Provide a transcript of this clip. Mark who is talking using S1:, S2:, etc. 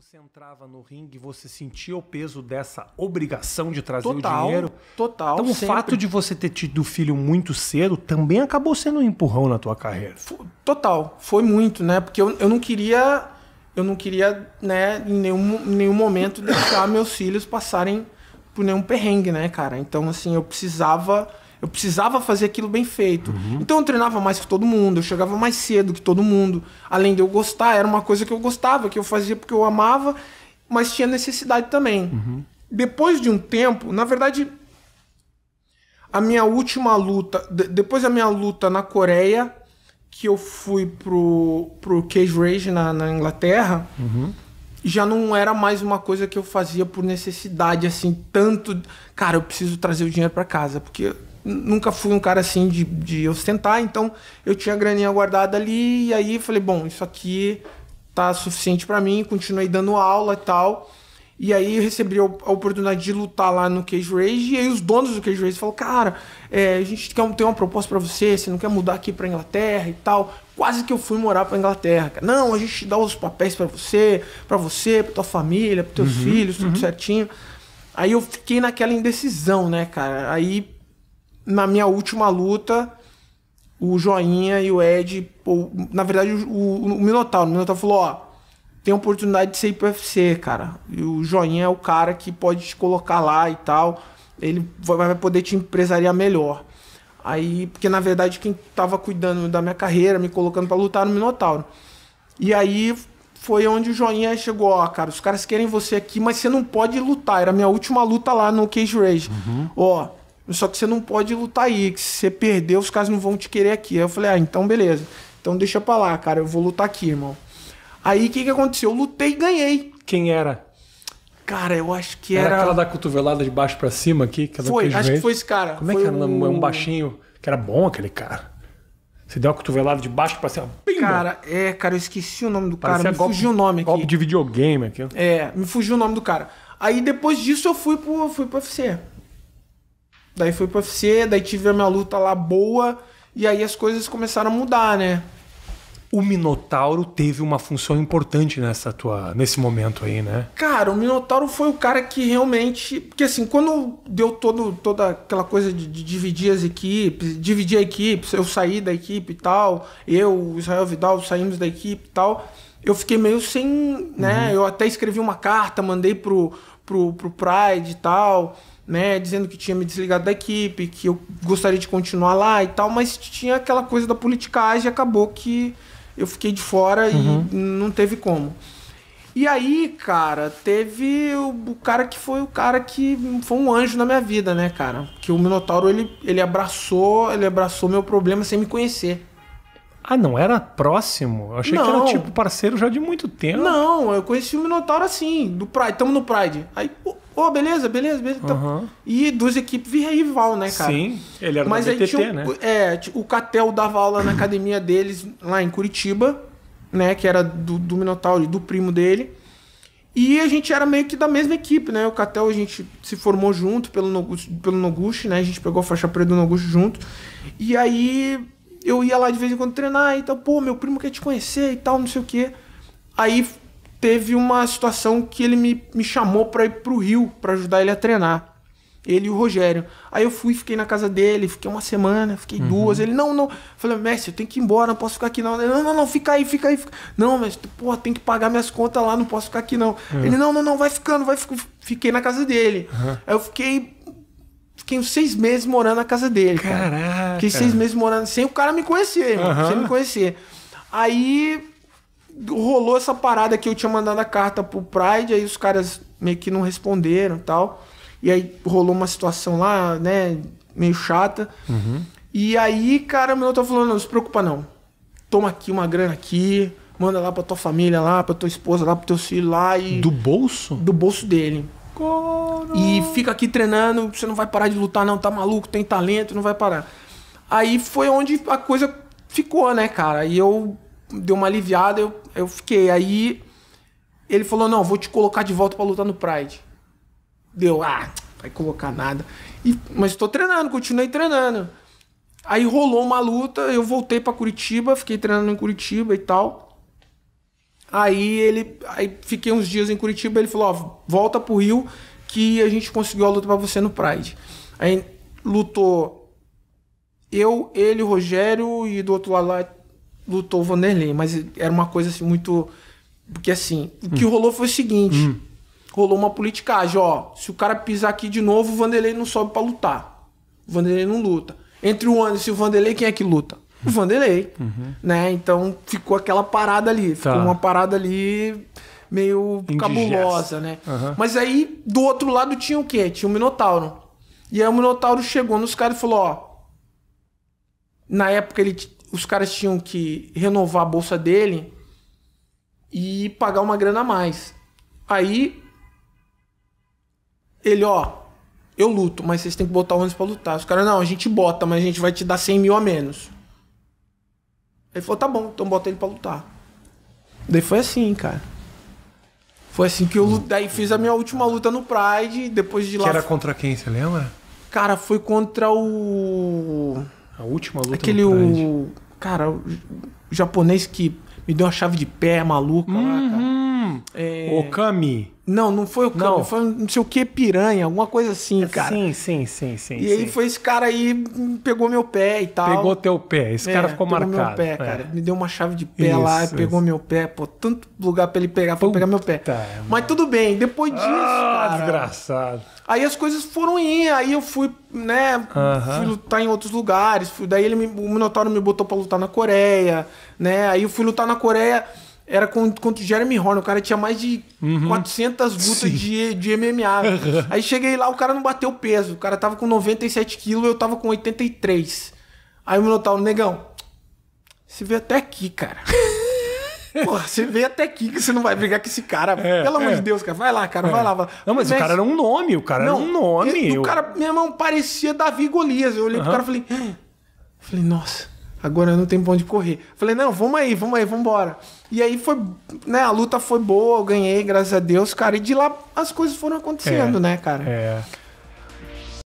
S1: você entrava no ringue, você sentia o peso dessa obrigação de trazer total, o dinheiro. Total. Então sempre. o fato de você ter tido filho muito cedo também acabou sendo um empurrão na tua carreira. Total, foi muito, né? Porque eu, eu não queria, eu não queria, né, em nenhum, em nenhum momento deixar meus filhos passarem por nenhum perrengue, né, cara? Então assim, eu precisava eu precisava fazer aquilo bem feito. Uhum. Então eu treinava mais que todo mundo, eu chegava mais cedo que todo mundo. Além de eu gostar, era uma coisa que eu gostava, que eu fazia porque eu amava, mas tinha necessidade também. Uhum. Depois de um tempo, na verdade, a minha última luta, depois da minha luta na Coreia, que eu fui pro, pro Cage Rage na, na Inglaterra, uhum. já não era mais uma coisa que eu fazia por necessidade, assim, tanto. Cara, eu preciso trazer o dinheiro para casa, porque nunca fui um cara assim de, de ostentar, então eu tinha a graninha guardada ali e aí falei, bom, isso aqui tá suficiente para mim, continuei dando aula e tal. E aí eu recebi a oportunidade de lutar lá no Cage Rage. E aí os donos do Cage Rage falaram, cara, é, a gente quer ter uma proposta para você, você não quer mudar aqui pra Inglaterra e tal. Quase que eu fui morar pra Inglaterra, cara. Não, a gente dá os papéis para você, para você, pra tua família, pros teus uhum, filhos, tudo uhum. certinho. Aí eu fiquei naquela indecisão, né, cara? Aí na minha última luta, o Joinha e o Ed, ou, na verdade, o, o, o Minotauro. O Minotauro falou: ó, tem oportunidade de ser pro UFC, cara. E o Joinha é o cara que pode te colocar lá e tal. Ele vai, poder te empresariar melhor. Aí, porque na verdade quem tava cuidando da minha carreira, me colocando para lutar no Minotauro. E aí foi onde o Joinha chegou, ó, cara, os caras querem você aqui, mas você não pode lutar. Era a minha última luta lá no Cage Rage. Uhum. Ó, só que você não pode lutar aí, que se você perder, os caras não vão te querer aqui. Aí eu falei, ah, então beleza. Então deixa pra lá, cara, eu vou lutar aqui, irmão. Aí o que, que aconteceu? Eu lutei e ganhei. Quem era? Cara, eu acho que era. Era aquela da cotovelada de baixo para cima aqui? Que é foi, acho que foi esse cara. Como foi é que era? Um... um baixinho. Que era bom aquele cara. Você deu uma cotovelada de baixo pra cima. Pimba. Cara, é, cara, eu esqueci o nome do Parecia cara. Me golpe, fugiu o nome aqui. Golpe de videogame aqui. É, me fugiu o nome do cara. Aí depois disso eu fui pro, fui pro UFC. Daí fui pro UFC, daí tive a minha luta lá boa, e aí as coisas começaram a mudar, né? O Minotauro teve uma função importante nessa tua, nesse momento aí, né? Cara, o Minotauro foi o cara que realmente. Porque assim, quando deu todo, toda aquela coisa de, de dividir as equipes, dividir a equipe, eu saí da equipe e tal, eu, Israel Vidal, saímos da equipe e tal, eu fiquei meio sem. né? Uhum. Eu até escrevi uma carta, mandei pro, pro, pro Pride e tal né, dizendo que tinha me desligado da equipe, que eu gostaria de continuar lá e tal, mas tinha aquela coisa da politicagem e acabou que eu fiquei de fora uhum. e não teve como. E aí, cara, teve o, o, cara que foi o cara que foi um anjo na minha vida, né, cara? Que o Minotauro ele, ele abraçou, ele abraçou meu problema sem me conhecer. Ah, não era próximo? Eu achei não. que era tipo parceiro já de muito tempo. Não, eu conheci o Minotauro assim, do Pride, tamo no Pride. Aí, Ô, oh, beleza, beleza, beleza. Então, uhum. E duas equipes rival, né, cara? Sim, ele era Mas da BTT, tinha, né? É, o Catel dava aula na academia deles lá em Curitiba, né? Que era do, do Minotauro, do primo dele. E a gente era meio que da mesma equipe, né? O Catel a gente se formou junto pelo Noguchi, pelo Noguchi né? A gente pegou a faixa preta do Noguchi junto. E aí eu ia lá de vez em quando treinar e tal. Pô, meu primo quer te conhecer e tal, não sei o quê. Aí teve uma situação que ele me, me chamou para ir pro Rio, para ajudar ele a treinar. Ele e o Rogério. Aí eu fui, fiquei na casa dele, fiquei uma semana, fiquei uhum. duas. Ele, não, não. Falei, mestre, eu tenho que ir embora, não posso ficar aqui não. Ele, não, não, não, fica aí, fica aí. Fica... Não, mestre, porra, tem que pagar minhas contas lá, não posso ficar aqui não. Uhum. Ele, não, não, não, vai ficando, vai ficando. Fiquei na casa dele. Uhum. Aí eu fiquei. Fiquei uns seis meses morando na casa dele. Caraca. Cara. Fiquei seis meses morando sem o cara me conhecer, sem me conhecer. Aí rolou essa parada que eu tinha mandado a carta pro Pride, aí os caras meio que não responderam tal. E aí rolou uma situação lá, né, meio chata. Uhum. E aí, cara, meu tá falando, não se preocupa não. Toma aqui uma grana aqui, manda lá pra tua família lá, pra tua esposa lá, pro teu filho lá e... Do bolso? Do bolso dele. E fica aqui treinando, você não vai parar de lutar não, tá maluco, tem talento, não vai parar. Aí foi onde a coisa ficou, né, cara? E eu deu uma aliviada, eu, eu fiquei. Aí ele falou: não, vou te colocar de volta para lutar no Pride. Deu, ah, vai colocar nada. E, mas tô treinando, continuei treinando. Aí rolou uma luta, eu voltei para Curitiba, fiquei treinando em Curitiba e tal. Aí ele. Aí fiquei uns dias em Curitiba, ele falou, ó, volta pro Rio que a gente conseguiu a luta para você no Pride. Aí lutou eu, ele, o Rogério e do outro lado lá lutou o Vanderlei, mas era uma coisa assim muito. Porque assim, o que hum. rolou foi o seguinte: hum. rolou uma politicagem, ó. Se o cara pisar aqui de novo, o Vanderlei não sobe para lutar. O Vanderlei não luta. Entre o Anderson e o Vanderlei, quem é que luta? O Vanderlei. Uhum. Né? Então ficou aquela parada ali. Tá. Ficou uma parada ali meio cabulosa, né? Uhum. Mas aí, do outro lado, tinha o quê? Tinha o Minotauro. E aí o Minotauro chegou nos caras e falou, ó. Na época ele os caras tinham que renovar a bolsa dele e pagar uma grana a mais. Aí ele, ó, eu luto, mas vocês têm que botar o ônibus pra lutar. Os caras, não, a gente bota, mas a gente vai te dar 100 mil a menos. Ele falou, tá bom, então bota ele pra lutar. Daí foi assim, cara. Foi assim que eu lutei. fiz a minha última luta no Pride, depois de que lá. Que era contra quem, você lembra? Cara, foi contra o. A última luta Aquele o... Cara, o japonês que me deu a chave de pé maluca uhum. lá, cara. É... Kami. Não, não foi o não. foi não sei o que, piranha, alguma coisa assim, é, cara. Sim, sim, sim, sim. E sim. aí foi esse cara aí, hum, pegou meu pé e tal. Pegou teu pé, esse é, cara ficou pegou marcado. Meu pé, é. cara. Me deu uma chave de pé isso, lá, pegou meu pé, pô, tanto lugar pra ele pegar, foi pegar meu pé. Mas tudo bem, depois ah, disso, ah, cara. Desgraçado. Aí as coisas foram indo, aí eu fui, né, uh -huh. fui lutar em outros lugares, fui, daí ele me, o Minotauro me botou pra lutar na Coreia, né, aí eu fui lutar na Coreia era contra o Jeremy Horn. O cara tinha mais de uhum. 400 lutas de, de MMA. Uhum. Aí cheguei lá, o cara não bateu peso. O cara tava com 97 quilos, eu tava com 83. Aí o Minotauro, negão, você veio até aqui, cara. Porra, você veio até aqui que você não vai brigar com esse cara. É, Pelo amor é. de Deus, cara. Vai lá, cara, é. vai lá. Vai. Não, mas, o cara era um nome, o cara não, era um nome. Ele, eu... O cara, meu irmão, parecia Davi Golias. Eu olhei uhum. pro cara e falei... Hum. Falei, nossa... Agora não tem pra onde correr. Falei, não, vamos aí, vamos aí, vamos embora. E aí foi, né, a luta foi boa, eu ganhei, graças a Deus, cara. E de lá as coisas foram acontecendo, é, né, cara? É.